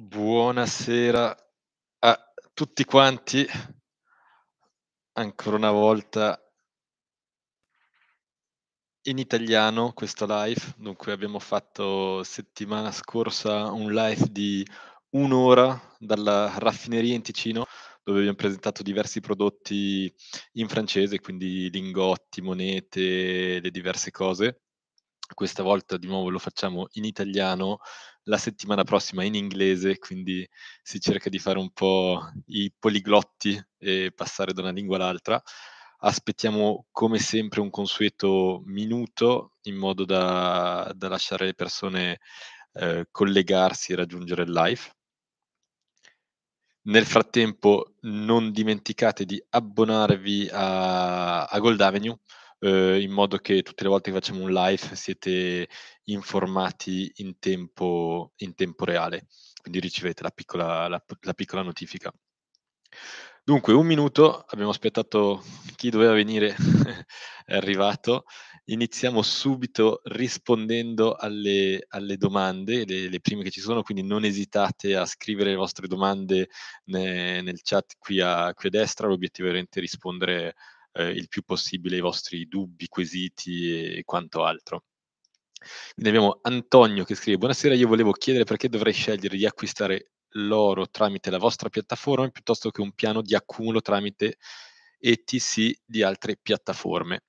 Buonasera a tutti quanti. Ancora una volta in italiano questo live, dunque abbiamo fatto settimana scorsa un live di un'ora dalla raffineria in Ticino dove abbiamo presentato diversi prodotti in francese, quindi lingotti, monete, le diverse cose questa volta di nuovo lo facciamo in italiano, la settimana prossima in inglese, quindi si cerca di fare un po' i poliglotti e passare da una lingua all'altra. Aspettiamo come sempre un consueto minuto in modo da, da lasciare le persone eh, collegarsi e raggiungere il live. Nel frattempo non dimenticate di abbonarvi a, a Gold Avenue eh, in modo che tutte le volte che facciamo un live siete informati in tempo, in tempo reale, quindi ricevete la piccola, la, la piccola notifica. Dunque, un minuto, abbiamo aspettato chi doveva venire, è arrivato. Iniziamo subito rispondendo alle, alle domande, le, le, prime che ci sono, quindi non esitate a scrivere le vostre domande ne, nel chat qui a, qui a destra, l'obiettivo è veramente rispondere eh, il più possibile i vostri dubbi, quesiti e quanto altro. Quindi abbiamo Antonio che scrive: Buonasera, io volevo chiedere perché dovrei scegliere di acquistare l'oro tramite la vostra piattaforma piuttosto che un piano di accumulo tramite ETC di altre piattaforme.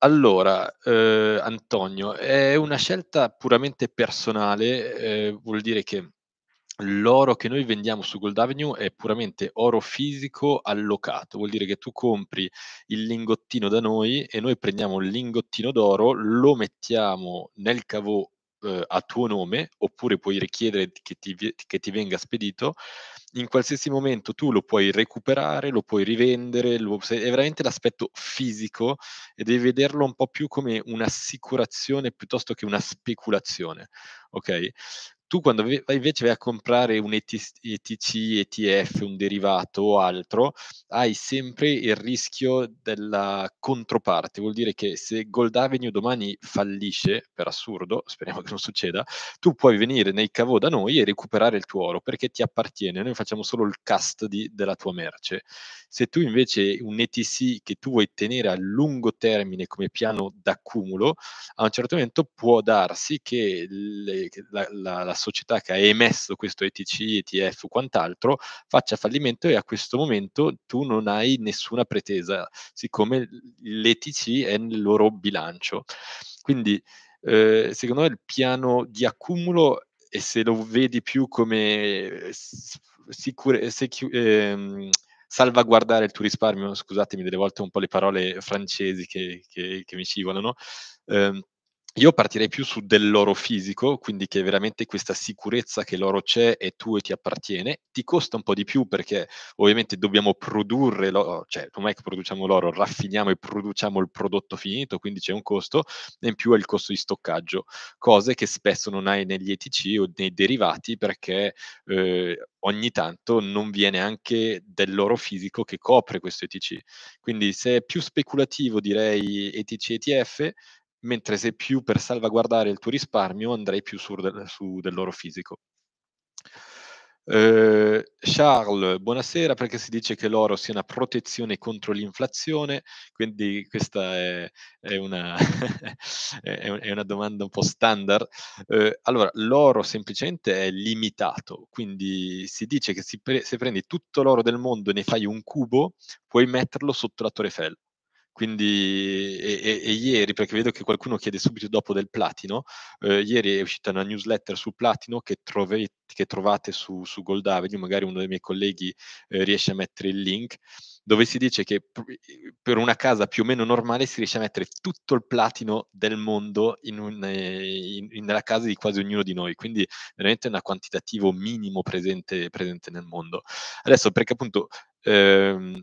Allora, eh, Antonio, è una scelta puramente personale, eh, vuol dire che l'oro che noi vendiamo su Gold Avenue è puramente oro fisico allocato, vuol dire che tu compri il lingottino da noi e noi prendiamo il lingottino d'oro, lo mettiamo nel caveau eh, a tuo nome, oppure puoi richiedere che ti, che ti, venga spedito, in qualsiasi momento tu lo puoi recuperare, lo puoi rivendere, lo, è veramente l'aspetto fisico e devi vederlo un po' più come un'assicurazione piuttosto che una speculazione. Ok? Tu quando ve- invece vai a comprare un ETC, ETF, un derivato o altro, hai sempre il rischio della controparte. Vuol dire che se Gold Avenue domani fallisce, per assurdo, speriamo che non succeda, tu puoi venire nei cavò da noi e recuperare il tuo oro perché ti appartiene. Noi facciamo solo il cast di, della tua merce. Se tu invece un ETC che tu vuoi tenere a lungo termine come piano d'accumulo, a un certo momento può darsi che, le, la, la, la società che ha emesso questo ETC, ETF o quant'altro faccia fallimento e a questo momento tu non hai nessuna pretesa, siccome l'ETC è nel loro bilancio. Quindi eh, secondo me il piano di accumulo e se lo vedi più come eh, sicure, secu- ehm, salvaguardare il tuo risparmio, scusatemi delle volte un po' le parole francesi che, che, che mi scivolano, ehm, io partirei più su dell'oro fisico, quindi che veramente questa sicurezza che loro c'è è tua e ti appartiene. Ti costa un po' di più perché ovviamente dobbiamo produrre, l'oro, cioè non che produciamo l'oro, raffiniamo e produciamo il prodotto finito, quindi c'è un costo, e in più è il costo di stoccaggio, cose che spesso non hai negli ETC o nei derivati perché eh, ogni tanto non viene anche dell'oro fisico che copre questo ETC. Quindi se è più speculativo direi ETC ETF, mentre se più per salvaguardare il tuo risparmio andrei più su del, su del loro fisico. Uh, Charles, buonasera, perché si dice che l'oro sia una protezione contro l'inflazione, quindi questa è, è, una, è una, domanda un po' standard. Uh, allora, l'oro semplicemente è limitato, quindi si dice che si pre- se prendi tutto l'oro del mondo e ne fai un cubo, puoi metterlo sotto la Torre Eiffel. Quindi, e, e, e, ieri, perché vedo che qualcuno chiede subito dopo del platino, eh, ieri è uscita una newsletter sul platino che, trove, che trovate su, su Gold Avenue, magari uno dei miei colleghi eh, riesce a mettere il link, dove si dice che per una casa più o meno normale si riesce a mettere tutto il platino del mondo in un, eh, in, in, nella casa di quasi ognuno di noi, quindi veramente un quantitativo minimo presente, presente nel mondo. Adesso, perché appunto... Ehm,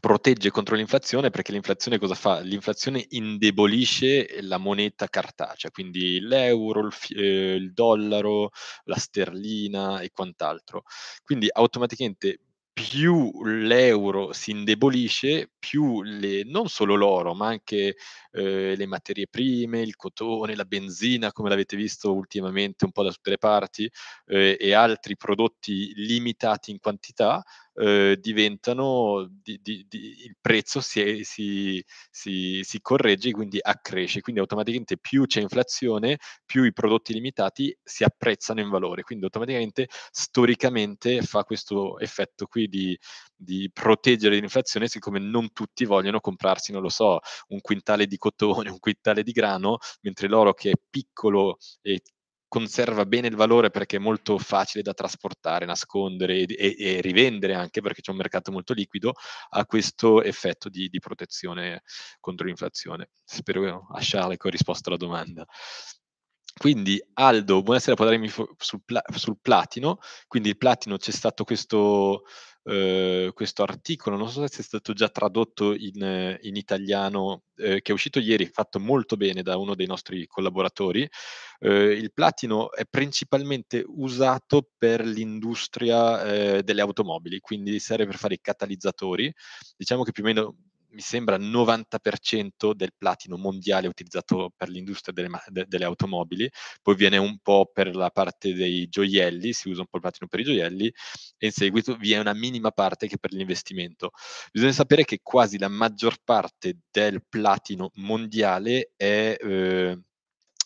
protegge contro l'inflazione perché l'inflazione cosa fa? L'inflazione indebolisce la moneta cartacea, quindi l'euro, il, eh, il dollaro, la sterlina e quant'altro. Quindi automaticamente più l'euro si indebolisce, più le, non solo l'oro, ma anche eh, le materie prime, il cotone, la benzina, come l'avete visto ultimamente un po' da tutte le parti, eh, e altri prodotti limitati in quantità, eh, diventano di, di, di, il prezzo si, si, si, si, corregge quindi accresce quindi automaticamente più c'è inflazione più i prodotti limitati si apprezzano in valore quindi automaticamente storicamente fa questo effetto qui di, di proteggere l'inflazione siccome non tutti vogliono comprarsi non lo so un quintale di cotone un quintale di grano mentre l'oro che è piccolo e conserva bene il valore perché è molto facile da trasportare, nascondere e, e rivendere anche perché c'è un mercato molto liquido, ha questo effetto di, di protezione contro l'inflazione. Spero, Asciale, che ho risposto alla domanda. Quindi Aldo, buonasera, può darmi sul, sul, platino. Quindi il platino c'è stato questo, eh, questo, articolo, non so se è stato già tradotto in, in italiano, eh, che è uscito ieri, fatto molto bene da uno dei nostri collaboratori. Eh, il platino è principalmente usato per l'industria eh, delle automobili, quindi serve per fare i catalizzatori. Diciamo che più o meno mi sembra il 90% del platino mondiale utilizzato per l'industria delle, de- delle, automobili, poi viene un po' per la parte dei gioielli, si usa un po' il platino per i gioielli e in seguito vi è una minima parte che per l'investimento. Bisogna sapere che quasi la maggior parte del platino mondiale è... Eh,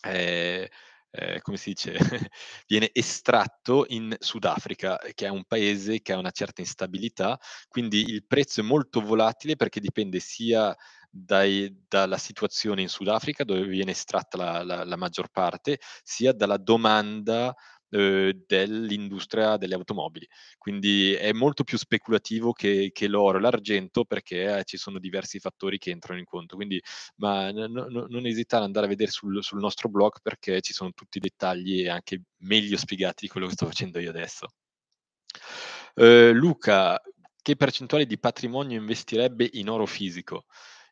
è eh, come si dice, viene estratto in Sudafrica, eh, che è un paese che ha una certa instabilità, quindi il prezzo è molto volatile perché dipende sia dai, dalla situazione in Sudafrica, dove viene estratta la, la, la maggior parte, sia dalla domanda eh, dell'industria delle automobili. Quindi è molto più speculativo che, che l'oro e l'argento perché eh, ci sono diversi fattori che entrano in conto. Quindi ma no, no, non esitare ad andare a vedere sul, sul nostro blog perché ci sono tutti i dettagli e anche meglio spiegati di quello che sto facendo io adesso. Eh, Luca, che percentuale di patrimonio investirebbe in oro fisico?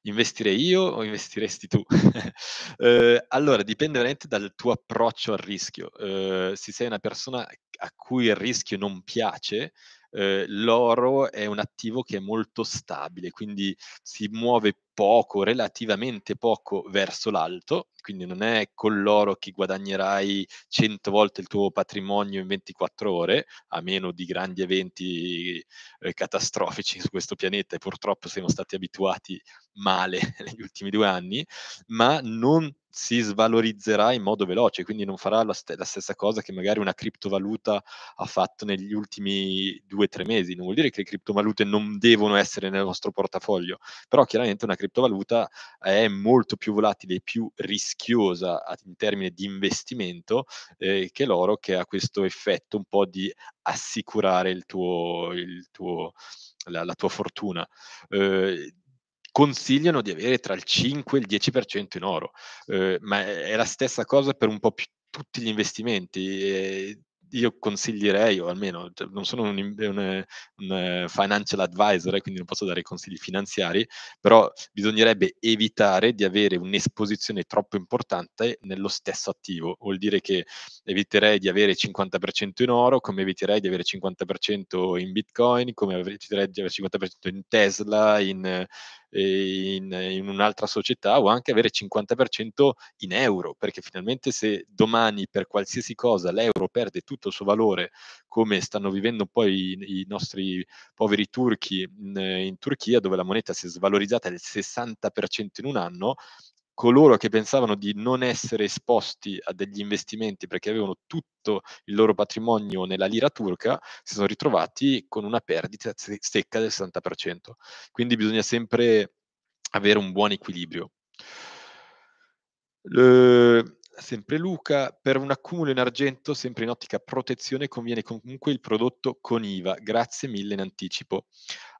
investirei io o investiresti tu? eh, allora, dipende veramente dal tuo approccio al rischio. Eh, se sei una persona a cui il rischio non piace, eh, l'oro è un attivo che è molto stabile, quindi si muove poco, relativamente poco verso l'alto, quindi non è con l'oro che guadagnerai 100 volte il tuo patrimonio in 24 ore, a meno di grandi eventi eh, catastrofici su questo pianeta e purtroppo siamo stati abituati male negli ultimi due anni, ma non si svalorizzerà in modo veloce, quindi non farà la, st- la stessa cosa che magari una criptovaluta ha fatto negli ultimi due o tre mesi. Non vuol dire che le criptovalute non devono essere nel nostro portafoglio, però chiaramente una criptovaluta è molto più volatile e più rischiosa in termini di investimento eh, che l'oro che ha questo effetto un po' di assicurare il tuo, il tuo, la, la, tua fortuna. Eh, consigliano di avere tra il 5 e il 10% in oro, eh, ma è la stessa cosa per un po' più tutti gli investimenti. Eh, io consiglierei, o almeno cioè, non sono un, un, un eh, financial advisor, eh, quindi non posso dare consigli finanziari, però bisognerebbe evitare di avere un'esposizione troppo importante nello stesso attivo. Vuol dire che eviterei di avere 50% in oro, come eviterei di avere 50% in Bitcoin, come eviterei di avere 50% in Tesla, in eh, in, in, un'altra società o anche avere 50% in euro, perché finalmente se domani per qualsiasi cosa l'euro perde tutto il suo valore, come stanno vivendo poi i, i nostri poveri turchi in, in Turchia, dove la moneta si è svalorizzata del 60% in un anno, coloro che pensavano di non essere esposti a degli investimenti perché avevano tutto il loro patrimonio nella lira turca si sono ritrovati con una perdita secca del 60%. Quindi bisogna sempre avere un buon equilibrio. Le sempre Luca, per un accumulo in argento, sempre in ottica protezione, conviene comunque il prodotto con IVA. Grazie mille in anticipo.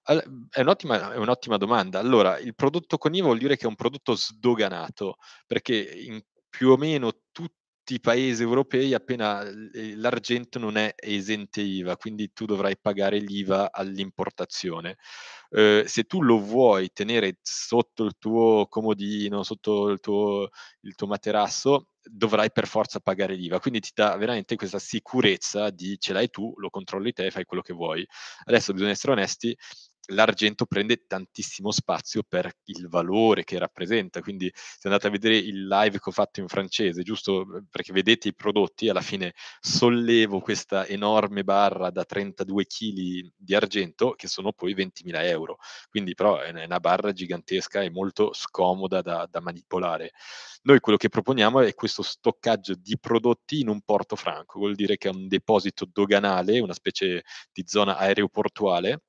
È un'ottima, è un'ottima domanda. Allora, il prodotto con IVA vuol dire che è un prodotto sdoganato, perché in più o meno tutti i paesi europei appena eh, l'argento non è esente IVA, quindi tu dovrai pagare l'IVA all'importazione. Eh, se tu lo vuoi tenere sotto il tuo comodino, sotto il tuo, il tuo materasso, dovrai per forza pagare l'IVA, quindi ti dà veramente questa sicurezza di ce l'hai tu, lo controlli te, fai quello che vuoi. Adesso bisogna essere onesti, l'argento prende tantissimo spazio per il valore che rappresenta. Quindi se andate a vedere il live che ho fatto in francese, giusto eh, perché vedete i prodotti, alla fine sollevo questa enorme barra da 32 kg di argento che sono poi 20.000 euro. Quindi però è una barra gigantesca e molto scomoda da, da manipolare. Noi quello che proponiamo è questo stoccaggio di prodotti in un porto franco, vuol dire che è un deposito doganale, una specie di zona aeroportuale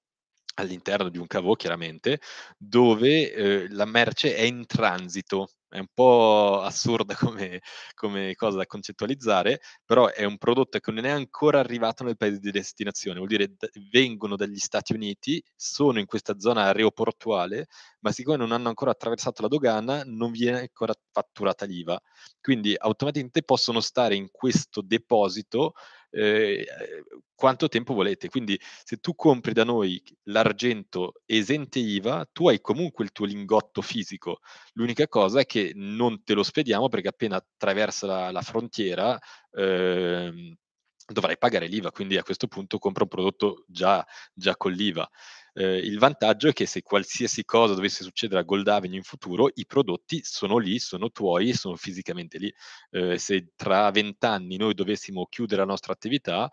all'interno di un cavo chiaramente, dove eh, la merce è in transito è un po' assurda come, come, cosa da concettualizzare, però è un prodotto che non è ancora arrivato nel paese di destinazione, vuol dire d- vengono dagli Stati Uniti, sono in questa zona aeroportuale, ma siccome non hanno ancora attraversato la dogana non viene ancora fatturata l'IVA. Quindi automaticamente possono stare in questo deposito eh, quanto tempo volete. Quindi se tu compri da noi l'argento esente IVA, tu hai comunque il tuo lingotto fisico. L'unica cosa è che non te lo spediamo perché appena attraversa la, la frontiera eh, dovrai pagare l'IVA, quindi a questo punto compra un prodotto già, già con l'IVA. Eh, il vantaggio è che se qualsiasi cosa dovesse succedere a Gold Avenue in futuro, i prodotti sono lì, sono tuoi, sono fisicamente lì. Eh, se tra vent'anni noi dovessimo chiudere la nostra attività,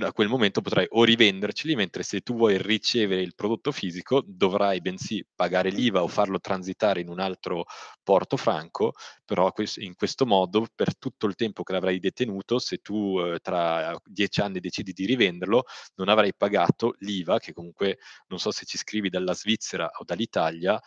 a quel momento potrai o rivenderceli, mentre se tu vuoi ricevere il prodotto fisico dovrai bensì pagare l'IVA o farlo transitare in un altro porto franco, però in questo modo per tutto il tempo che l'avrai detenuto, se tu eh, tra uhm, dieci anni decidi di rivenderlo, non avrai pagato l'IVA, che comunque non so se ci scrivi dalla Svizzera o dall'Italia,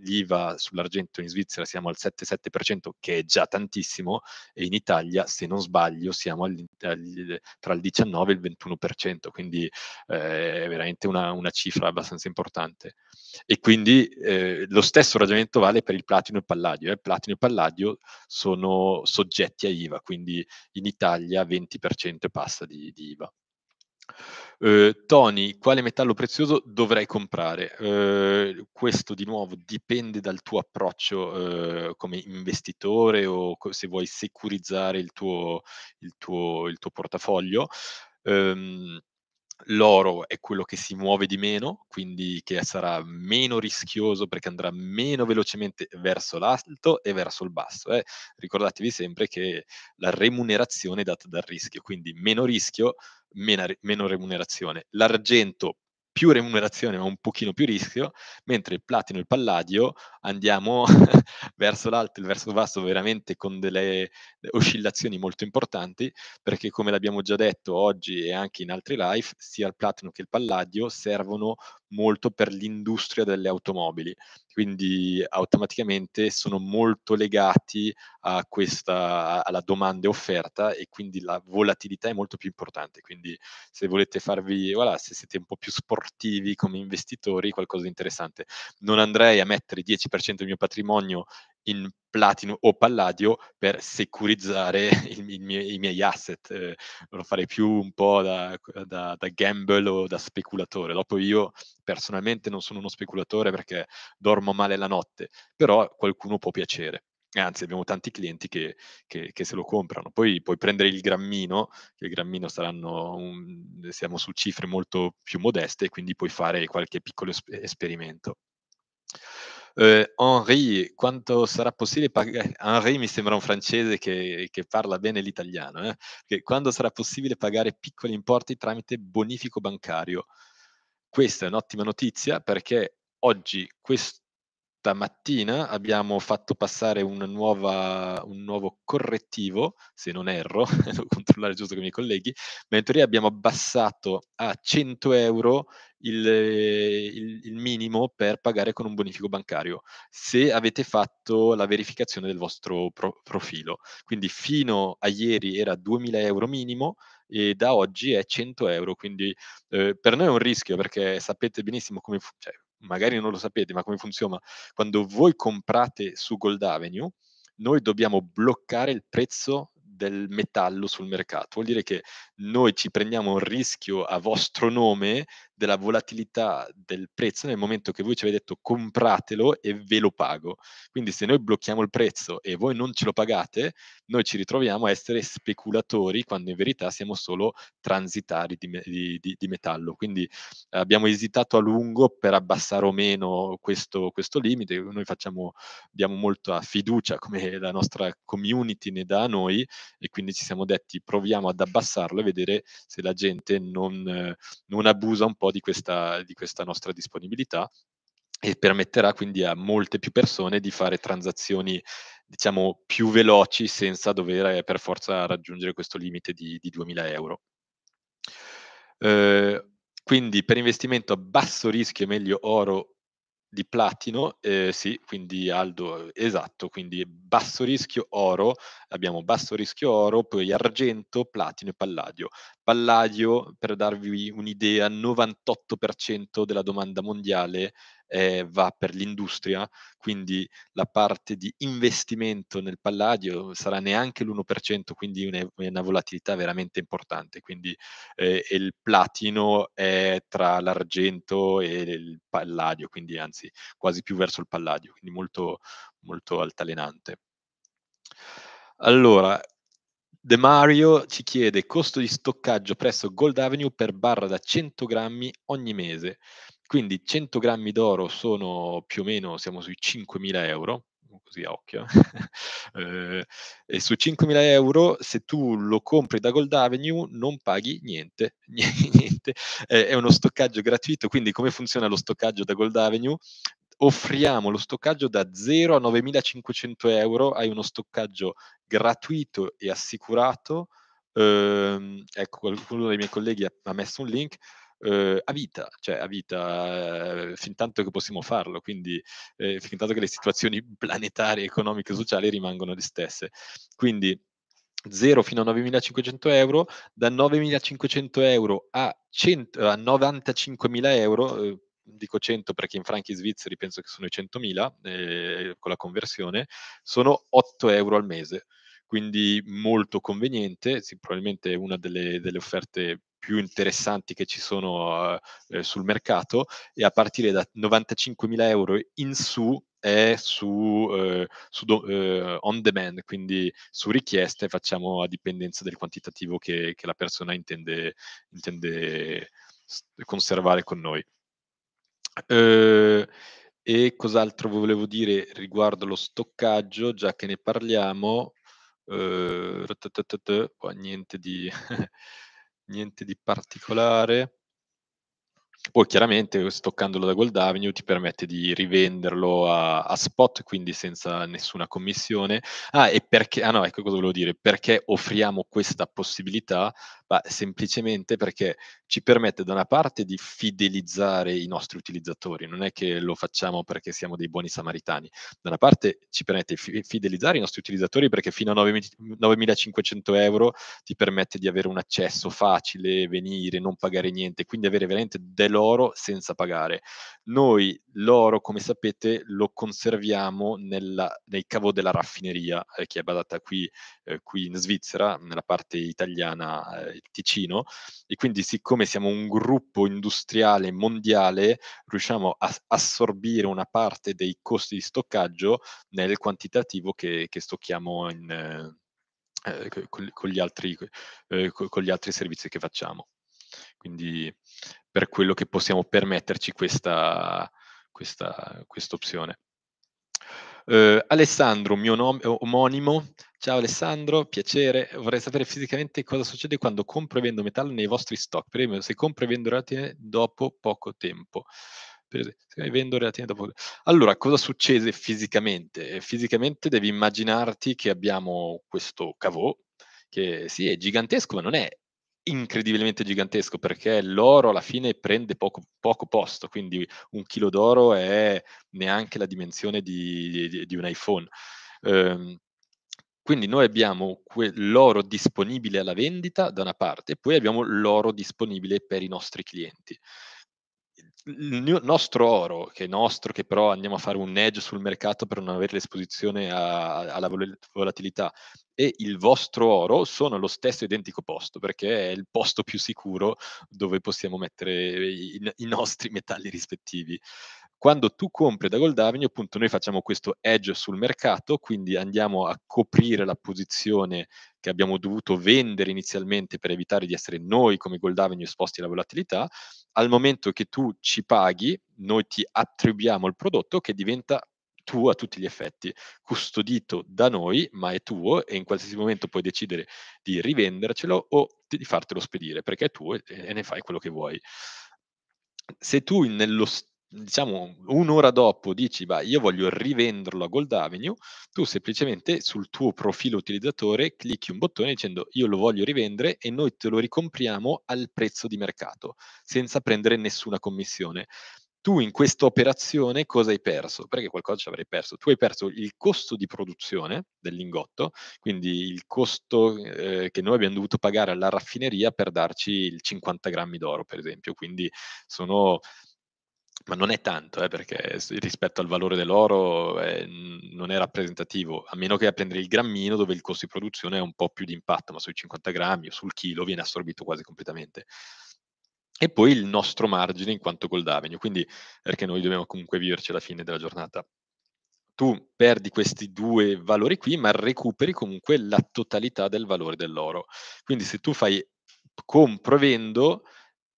l'IVA sull'argento in Svizzera siamo al 7,7%, che è già tantissimo, e in Italia, se non sbaglio, siamo tra il 19 19 il 21%, quindi eh, è veramente una, una, cifra abbastanza importante. E quindi eh, lo stesso ragionamento vale per il platino e il palladio. Eh. Platino e palladio sono soggetti a IVA, quindi in Italia 20% passa di, di IVA. Uh, Tony, quale metallo prezioso dovrei comprare? Uh, questo di nuovo dipende dal tuo approccio uh, come investitore o co- se vuoi securizzare il tuo, il tuo, il tuo portafoglio. Um, l'oro è quello che si muove di meno, quindi che sarà meno rischioso perché andrà meno velocemente verso l'alto e verso il basso. Eh. Ricordatevi sempre che la remunerazione è data dal rischio, quindi meno rischio, meno, meno remunerazione. L'argento più remunerazione ma un pochino più rischio, mentre il platino e il palladio andiamo verso l'alto e verso il basso veramente con delle oscillazioni molto importanti, perché come l'abbiamo già detto oggi e anche in altri live, sia il platino che il palladio servono molto per l'industria delle automobili, quindi automaticamente sono molto legati a questa, alla domanda e offerta e quindi la volatilità è molto più importante, quindi se volete farvi, voilà, se siete un po' più sportivi come investitori, qualcosa di interessante. Non andrei a mettere il 10% del mio patrimonio in platino o palladio per securizzare il, il mie, i miei asset. Eh, lo farei più un po' da, da, da gamble o da speculatore. Dopo io personalmente non sono uno speculatore perché dormo male la notte, però qualcuno può piacere anzi abbiamo tanti clienti che, che, che, se lo comprano. Poi puoi prendere il grammino, che il grammino saranno, un, siamo su cifre molto più modeste, quindi puoi fare qualche piccolo es- esperimento. Eh, Henri, quanto sarà possibile pagare... Eh, Henri mi sembra un francese che, che parla bene l'italiano. Eh? quando sarà possibile pagare piccoli importi tramite bonifico bancario? Questa è un'ottima notizia perché oggi questo stamattina abbiamo fatto passare nuova, un nuovo correttivo, se non erro, devo controllare giusto con i miei colleghi, ma in teoria abbiamo abbassato a 100 euro il, il, il, minimo per pagare con un bonifico bancario, se avete fatto la verificazione del vostro pro, profilo. Quindi fino a ieri era 2000 euro minimo, e da oggi è 100 euro. Quindi eh, per noi è un rischio perché sapete benissimo come, funziona, cioè, magari non lo sapete, ma come funziona? Quando voi comprate su Gold Avenue, noi dobbiamo bloccare il prezzo del metallo sul mercato. Vuol dire che noi ci prendiamo un rischio a vostro nome della volatilità del prezzo nel momento che voi ci avete detto compratelo e ve lo pago. Quindi se noi blocchiamo il prezzo e voi non ce lo pagate, noi ci ritroviamo a essere speculatori quando in verità siamo solo transitari di, di, di, di metallo. Quindi abbiamo esitato a lungo per abbassare o meno questo, questo limite. Noi facciamo, diamo molta fiducia come la nostra community ne dà a noi e quindi ci siamo detti proviamo ad abbassarlo e vedere se la gente non, non abusa un po' di questa, di questa nostra disponibilità e permetterà quindi a molte più persone di fare transazioni diciamo più veloci senza dover eh, per forza raggiungere questo limite di, di 2000 euro. Eh, quindi per investimento a basso rischio è meglio oro di platino, eh, sì, quindi Aldo, esatto, quindi basso rischio oro, abbiamo basso rischio oro, poi argento, platino e palladio. Palladio, per darvi un'idea, 98% della domanda mondiale eh, va per l'industria, quindi la parte di investimento nel palladio sarà neanche l'1%, quindi una, una volatilità veramente importante. Quindi eh, il platino è tra l'argento e il palladio, quindi anzi quasi più verso il palladio, quindi molto, molto altalenante. Allora, De Mario ci chiede costo di stoccaggio presso Gold Avenue per barra da 100 grammi ogni mese. Quindi 100 grammi d'oro sono più o meno, siamo sui 5.000 euro, così a occhio, eh, eh e su 5.000 euro se tu lo compri da Gold Avenue non paghi niente, niente. Eh, è uno stoccaggio gratuito, quindi come funziona lo stoccaggio da Gold Avenue? Offriamo lo stoccaggio da 0 a 9.500 euro, hai uno stoccaggio gratuito e assicurato, eh, ecco qualcuno dei miei colleghi ha messo un link, eh, a vita, cioè a vita eh, fin tanto che possiamo farlo, quindi eh, fin tanto che le situazioni planetarie, economiche, e sociali rimangono le stesse. Quindi 0 fino a 9.500 euro, da 9.500 euro a, 100, a 95.000 euro, eh, dico 100 perché in franchi svizzeri penso che sono i 100.000 eh, con la conversione, sono 8 euro al mese. Quindi molto conveniente, sì, probabilmente una delle, delle offerte più interessanti che ci sono eh, eh, sul mercato e a partire da 95.000 euro in su è su, eh, su do, eh, on demand, quindi su richiesta e facciamo a dipendenza del quantitativo che, che la persona intende, intende, conservare con noi. Eh, e cos'altro volevo dire riguardo lo stoccaggio, già che ne parliamo, eh, niente di... niente di particolare. Poi chiaramente stoccandolo da Gold Avenue ti permette di rivenderlo a, a spot, quindi senza nessuna commissione. Ah, e perché, ah no, ecco cosa volevo dire, perché offriamo questa possibilità ma semplicemente perché ci permette da una parte di fidelizzare i nostri utilizzatori, non è che lo facciamo perché siamo dei buoni samaritani, da una parte ci permette di fidelizzare i nostri utilizzatori perché fino a 9.500 euro ti permette di avere un accesso facile, venire, non pagare niente, quindi avere veramente dell'oro senza pagare. Noi l'oro, come sapete, lo conserviamo nella, nel cavo della raffineria, eh, che è basata qui, eh, qui in Svizzera, nella parte italiana, eh, del Ticino e quindi siccome siamo un gruppo industriale mondiale riusciamo a assorbire una parte dei costi di stoccaggio nel quantitativo che, che stocchiamo in, eh, con, con, gli altri, eh, con gli altri servizi che facciamo. Quindi per quello che possiamo permetterci questa, questa opzione. Uh, eh, Alessandro, mio nome omonimo, Ciao Alessandro, piacere. Vorrei sapere fisicamente cosa succede quando compro e vendo metallo nei vostri stock. Per esempio, se compro e vendo relatine dopo poco tempo. Per esempio, vendo relatine dopo... Allora, cosa succede fisicamente? Eh, fisicamente devi immaginarti che abbiamo questo cavò, che sì, è gigantesco, ma non è incredibilmente gigantesco perché l'oro alla fine prende poco, poco, posto, quindi un chilo d'oro è neanche la dimensione di, di, di un iPhone. Um, quindi noi abbiamo que- l'oro disponibile alla vendita da una parte, e poi abbiamo l'oro disponibile per i nostri clienti. Il nostro oro, che è nostro, che però andiamo a fare un edge sul mercato per non avere l'esposizione a- alla vol- volatilità, e il vostro oro sono allo stesso identico posto, perché è il posto più sicuro dove possiamo mettere i, i nostri metalli rispettivi. Quando tu compri da Goldavio, appunto, noi facciamo questo edge sul mercato, quindi andiamo a coprire la posizione che abbiamo dovuto vendere inizialmente per evitare di essere noi come Goldavio esposti alla volatilità. Al momento che tu ci paghi, noi ti attribuiamo il prodotto che diventa tuo a tutti gli effetti, custodito da noi, ma è tuo e in qualsiasi momento puoi decidere di rivendercelo o di fartelo spedire, perché è tuo e, e ne fai quello che vuoi. Se tu nello, diciamo un'ora dopo dici ma io voglio rivenderlo a Gold Avenue, tu semplicemente sul tuo profilo utilizzatore clicchi un bottone dicendo io lo voglio rivendere e noi te lo ricompriamo al prezzo di mercato senza prendere nessuna commissione. Tu in questa operazione cosa hai perso? Perché qualcosa ci avrei perso. Tu hai perso il costo di produzione del lingotto, quindi il costo eh, che noi abbiamo dovuto pagare alla raffineria per darci il 50 grammi d'oro, per esempio. Quindi sono ma non è tanto, eh, perché rispetto al valore dell'oro eh, non è rappresentativo, a meno che a prendere il grammino dove il costo di produzione è un po' più di impatto, ma sui 50 grammi o sul chilo viene assorbito quasi completamente. E poi il nostro margine in quanto gold avenue, quindi perché noi dobbiamo comunque viverci alla fine della giornata. Tu perdi questi due valori qui, ma recuperi comunque la totalità del valore dell'oro. Quindi se tu fai compro e vendo,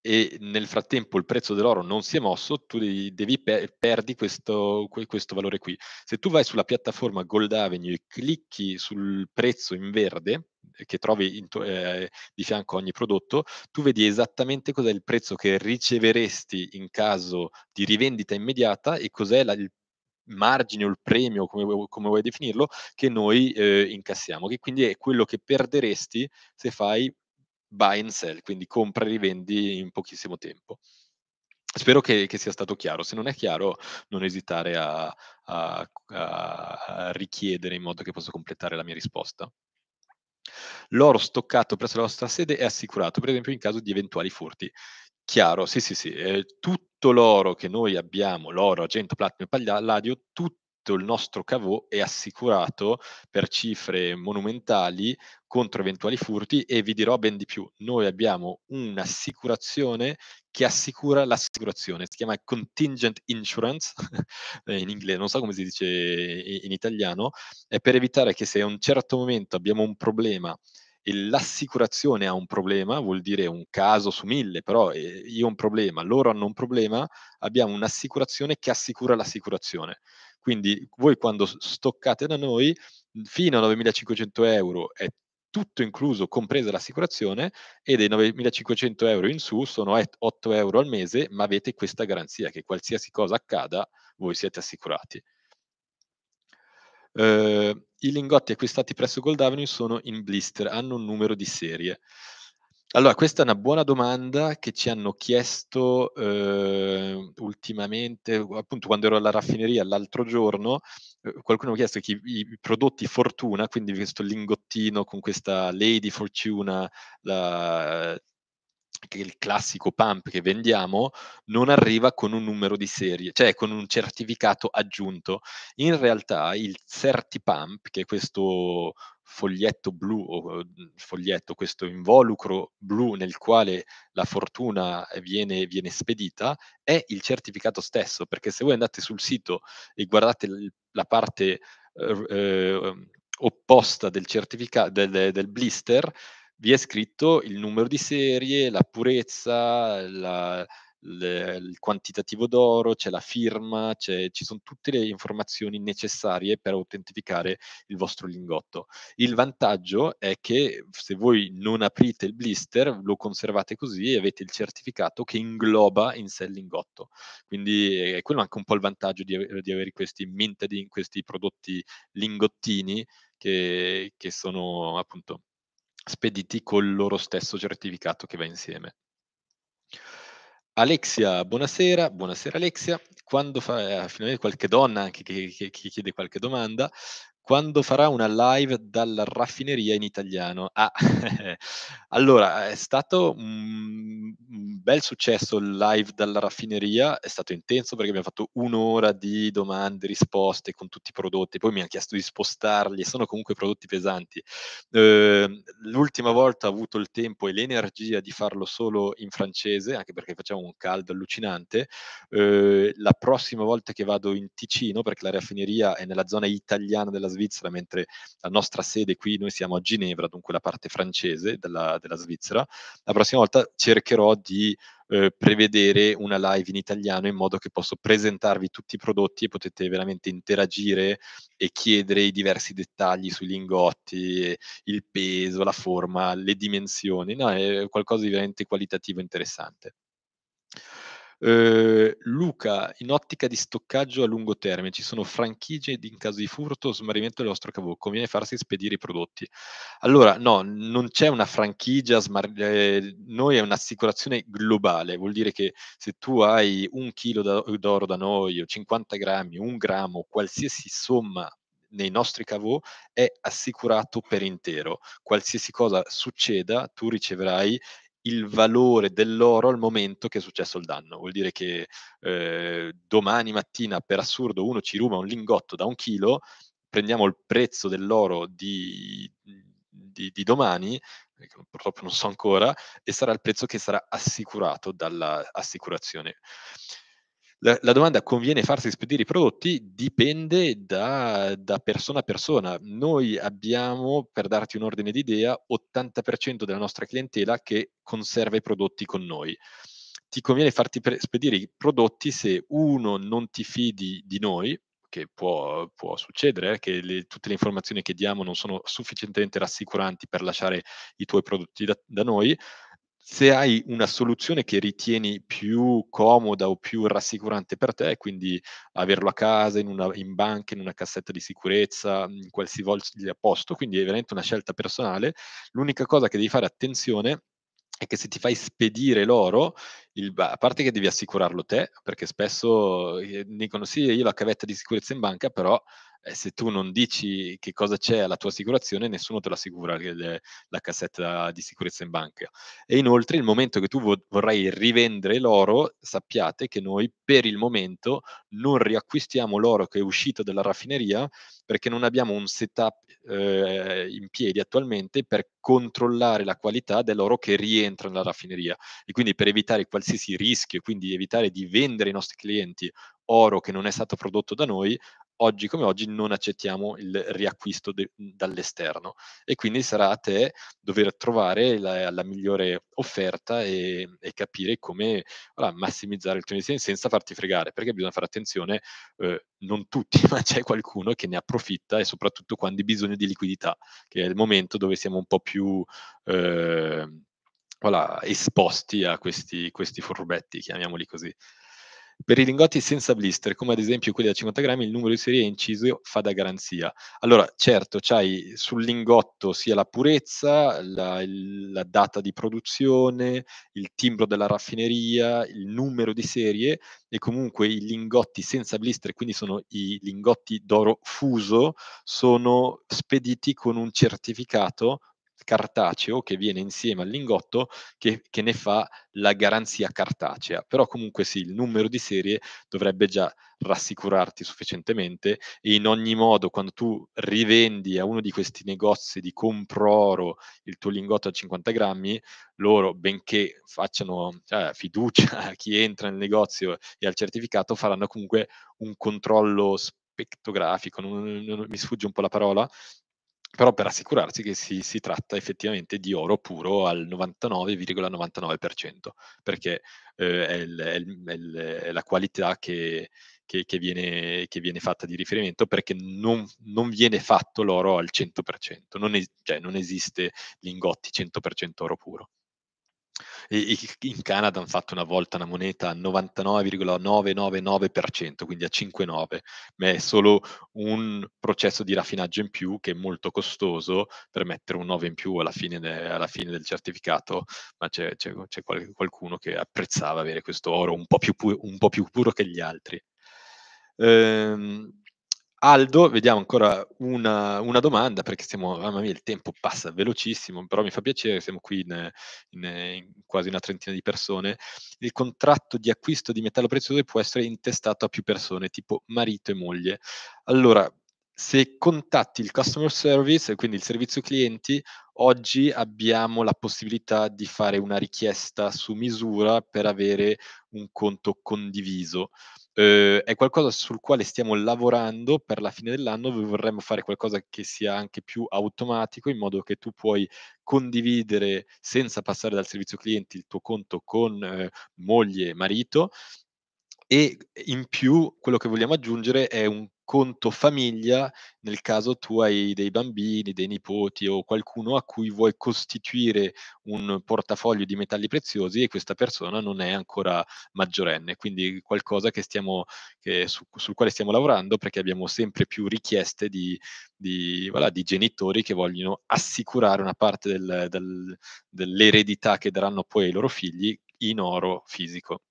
e nel frattempo il prezzo dell'oro non si è mosso, tu devi, devi per, perdi questo, questo, valore qui. Se tu vai sulla piattaforma Gold Avenue e clicchi sul prezzo in verde, eh, che trovi in, eh, di fianco a ogni prodotto, tu vedi esattamente cos'è il prezzo che riceveresti in caso di rivendita immediata e cos'è la, il margine o il premio, come, come vuoi definirlo, che noi eh, incassiamo, che quindi è quello che perderesti se fai buy and sell, quindi compra e rivendi in pochissimo tempo. Spero che, che, sia stato chiaro, se non è chiaro non esitare a, a, a richiedere in modo che possa completare la mia risposta. L'oro stoccato presso la vostra sede è assicurato, per esempio in caso di eventuali furti. Chiaro, sì, sì, sì, eh, tutto l'oro che noi abbiamo, l'oro, argento, platino e palladio, tutto tutto il nostro cavò è assicurato per cifre monumentali contro eventuali furti e vi dirò ben di più, noi abbiamo un'assicurazione che assicura l'assicurazione, si chiama contingent insurance eh, in inglese, non so come si dice in italiano, è per evitare che se a un certo momento abbiamo un problema e l'assicurazione ha un problema, vuol dire un caso su mille, però eh, io ho un problema, loro hanno un problema, abbiamo un'assicurazione che assicura l'assicurazione. Quindi voi quando stoccate da noi, mhmm, fino a 9.500 euro è tutto incluso, compresa l'assicurazione, e dei 9.500 euro in su sono 8 euro al mese, ma avete questa garanzia che qualsiasi cosa accada, voi siete assicurati. Uh, I lingotti acquistati presso Gold Avenue sono in blister, hanno un numero di serie. Allora, questa è una buona domanda che ci hanno chiesto eh, ultimamente, appunto quando ero alla raffineria l'altro giorno, eh, qualcuno mi ha chiesto che i, prodotti Fortuna, quindi questo lingottino con questa Lady Fortuna, la, eh, che il classico pump che vendiamo non arriva con un numero di serie, cioè con un certificato aggiunto. In realtà il certi pump, che è questo foglietto blu o mhmm, foglietto, questo involucro blu nel quale la fortuna viene, viene spedita, è il certificato stesso, perché se voi andate sul sito e guardate la parte eh, opposta del, certifica- del, del blister, vi è scritto il numero di serie, la purezza, la, le, il quantitativo d'oro, c'è la firma, c'è, ci sono tutte le informazioni necessarie per autentificare il vostro lingotto. Il vantaggio è che se voi non aprite il blister, lo conservate così e avete il certificato che ingloba in sé il lingotto. Quindi eh, è quello anche un po' il vantaggio di, di avere questi mintadin, questi prodotti lingottini che, che sono appunto spediti col loro stesso certificato che va insieme. Alexia, buonasera, buonasera Alexia. Quando fa eh, finalmente qualche donna anche che, che, che, chiede qualche domanda, quando farà una live dalla raffineria in italiano. Ah, allora, è stato un bel successo il live dalla raffineria, è stato intenso perché abbiamo fatto un'ora di domande, risposte con tutti i prodotti, poi mi ha chiesto di spostarli, sono comunque prodotti pesanti. Eh, l'ultima volta ho avuto il tempo e l'energia di farlo solo in francese, anche perché facciamo un caldo allucinante. Eh, la prossima volta che vado in Ticino, perché la raffineria è nella zona italiana della Svizzera, mentre la nostra sede qui, noi siamo a Ginevra, dunque la parte francese della, della Svizzera. La prossima volta cercherò di eh, prevedere una live in italiano in modo che posso presentarvi tutti i prodotti e potete veramente interagire e chiedere i diversi dettagli sui lingotti, eh, il peso, la forma, le dimensioni. No, è qualcosa di veramente qualitativo e interessante. Eh, Luca, in ottica di stoccaggio a lungo termine, ci sono franchigie in caso di furto o smarrimento del vostro cavo? Conviene farsi spedire i prodotti? Allora, no, non c'è una franchigia, smar- eh, noi è un'assicurazione globale, vuol dire che se tu hai un chilo da- d'oro da noi o 50 grammi, un grammo, qualsiasi somma nei nostri cavo è assicurato per intero. Qualsiasi cosa succeda, tu riceverai il valore dell'oro al momento che è successo il danno. Vuol dire che eh, domani mattina, per assurdo, uno ci ruba un lingotto da un chilo, prendiamo il prezzo dell'oro di, di, di domani, eh, purtroppo non so ancora, e sarà il prezzo che sarà assicurato dall'assicurazione. La, la domanda conviene farsi spedire i prodotti dipende da, da, persona a persona. Noi abbiamo, per darti un ordine di idea, 80% della nostra clientela che conserva i prodotti con noi. Ti conviene farti pre- spedire i prodotti se uno non ti fidi di noi, che può, può succedere, eh, che le, tutte le informazioni che diamo non sono sufficientemente rassicuranti per lasciare i tuoi prodotti da, da noi, se hai una soluzione che ritieni più comoda o più rassicurante per te, quindi averlo a casa, in, una, in banca, in una cassetta di sicurezza, in qualsiasi posto, quindi è veramente una scelta personale, l'unica cosa che devi fare attenzione è che se ti fai spedire l'oro, il, a parte che devi assicurarlo te, perché spesso eh, dicono sì, io ho la cavetta di sicurezza in banca, però eh, se tu non dici che cosa c'è alla tua assicurazione, nessuno te lo assicura le, la cassetta di sicurezza in banca. E inoltre, il momento che tu vo- vorrai rivendere l'oro, sappiate che noi per il momento non riacquistiamo l'oro che è uscito dalla raffineria perché non abbiamo un setup eh, in piedi attualmente per controllare la qualità dell'oro che rientra nella raffineria e quindi per evitare qualsiasi rischio, e quindi evitare di vendere ai nostri clienti oro che non è stato prodotto da noi, oggi come oggi non accettiamo il riacquisto de- dall'esterno e quindi sarà a te dover trovare la, la migliore offerta e, e capire come allora, massimizzare il tuo insieme senza farti fregare perché bisogna fare attenzione eh, non tutti ma c'è qualcuno che ne ha approfitta e soprattutto quando hai bisogno di liquidità, che è il momento dove siamo un po' più eh, voilà, esposti a questi, questi furbetti, chiamiamoli così. Per i lingotti senza blister, come ad esempio quelli da 50 grammi, il numero di serie inciso fa da garanzia. Allora, certo, c'hai sul lingotto sia la purezza, la, la data di produzione, il timbro della raffineria, il numero di serie e comunque i lingotti senza blister, quindi sono i lingotti d'oro fuso, sono spediti con un certificato cartaceo che viene insieme al lingotto che, che ne fa la garanzia cartacea. Però comunque sì, il numero di serie dovrebbe già rassicurarti sufficientemente e in ogni modo quando tu rivendi a uno di questi negozi di compro oro il tuo lingotto a 50 grammi, loro benché facciano eh, fiducia a chi entra nel negozio e al certificato, faranno comunque un controllo spettografico, non, non, mi sfugge un po' la parola, però per assicurarsi che si, si, tratta effettivamente di oro puro al 99,99%, perché eh, è, il, è, il, è, il, è, la qualità che, che, che, viene, che, viene, fatta di riferimento, perché non, non viene fatto l'oro al 100%, non, es- cioè non esiste lingotti 100% oro puro in Canada hanno fatto una volta una moneta al 99,999%, quindi a 5,9, ma è solo un processo di raffinaggio in più che è molto costoso per mettere un 9 in più alla fine, de- alla fine del certificato, ma c'è, c'è, c'è qual- qualcuno che apprezzava avere questo oro un po' più, pu- un po più puro che gli altri. Ehm, Aldo, vediamo ancora una, una, domanda perché siamo, mamma mia, il tempo passa velocissimo, però mi fa piacere, siamo qui in, in, in, quasi una trentina di persone. Il contratto di acquisto di metallo prezioso può essere intestato a più persone, tipo marito e moglie. Allora, se contatti il customer service, quindi il servizio clienti, oggi abbiamo la possibilità di fare una richiesta su misura per avere un conto condiviso eh, è qualcosa sul quale stiamo lavorando per la fine dell'anno, vorremmo fare qualcosa che sia anche più automatico in modo che tu puoi condividere senza passare dal servizio clienti il tuo conto con eh, moglie e marito e in più quello che vogliamo aggiungere è un conto famiglia nel caso tu hai dei bambini, dei nipoti o qualcuno a cui vuoi costituire un portafoglio di metalli preziosi e questa persona non è ancora maggiorenne, quindi qualcosa che stiamo, che su, sul quale stiamo lavorando perché abbiamo sempre più richieste di, di, voilà, di genitori che vogliono assicurare una parte del, del, dell'eredità che daranno poi ai loro figli in oro fisico.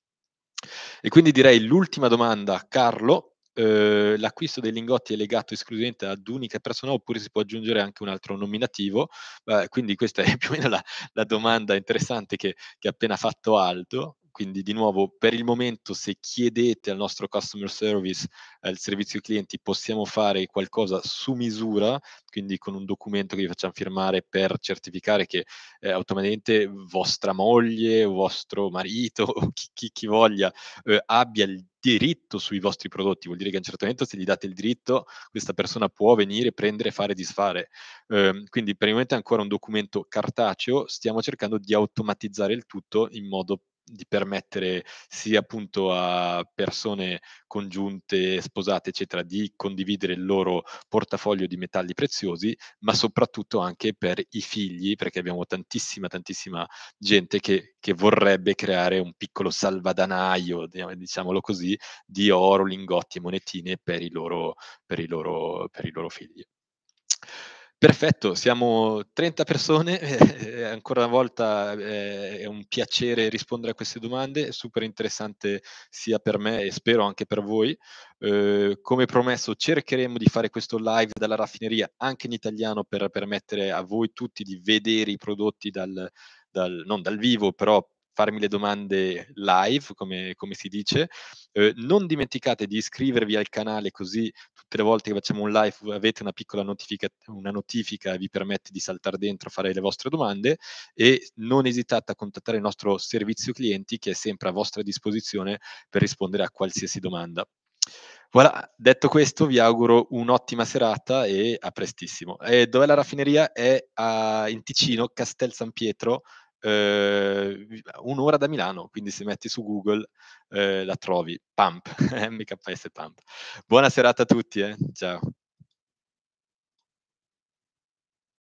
E quindi direi l'ultima domanda, Carlo, eh, l'acquisto dei lingotti è legato esclusivamente ad un'unica persona oppure si può aggiungere anche un altro nominativo? Eh, quindi questa è più o meno la, la domanda interessante che, che ha appena fatto Aldo. Quindi di nuovo, per il momento, se chiedete al nostro customer service, al eh, servizio clienti, possiamo fare qualcosa su misura, quindi con un documento che vi facciamo firmare per certificare che eh, automaticamente vostra moglie, vostro marito, o chi, chi, chi voglia, eh, abbia il diritto sui vostri prodotti, vuol dire che a un certo momento se gli date il diritto questa persona può venire, prendere, fare, disfare. Eh, quindi per il momento è ancora un documento cartaceo, stiamo cercando di automatizzare il tutto in modo di permettere sia appunto a persone congiunte, sposate, eccetera, di condividere il loro portafoglio di metalli preziosi, ma soprattutto anche per i figli, perché abbiamo tantissima, tantissima gente che, che vorrebbe creare un piccolo salvadanaio, diciamolo così, di oro, lingotti e monetine per i loro, per i loro, per i loro figli. Perfetto, siamo 30 persone, eh, ancora una volta eh, è un piacere rispondere a queste domande, è super interessante sia per me e spero anche per voi. Eh, come promesso cercheremo di fare questo live dalla raffineria anche in italiano per permettere a voi tutti di vedere i prodotti dal, dal, non dal vivo, però farmi le domande live, come, come si dice. Eh, non dimenticate di iscrivervi al canale così tutte le volte che facciamo un live avete una piccola notifica, una notifica vi permette di saltare dentro, fare le vostre domande e non esitate a contattare il nostro servizio clienti che è sempre a vostra disposizione per rispondere a qualsiasi domanda. Voilà, detto questo vi auguro un'ottima serata e a prestissimo. E eh, dov'è la raffineria? È a, ah, in Ticino, Castel San Pietro, eh, un'ora da Milano, quindi se metti su Google eh, la trovi, Pump, MKS Pump. Buona serata a tutti, eh? ciao.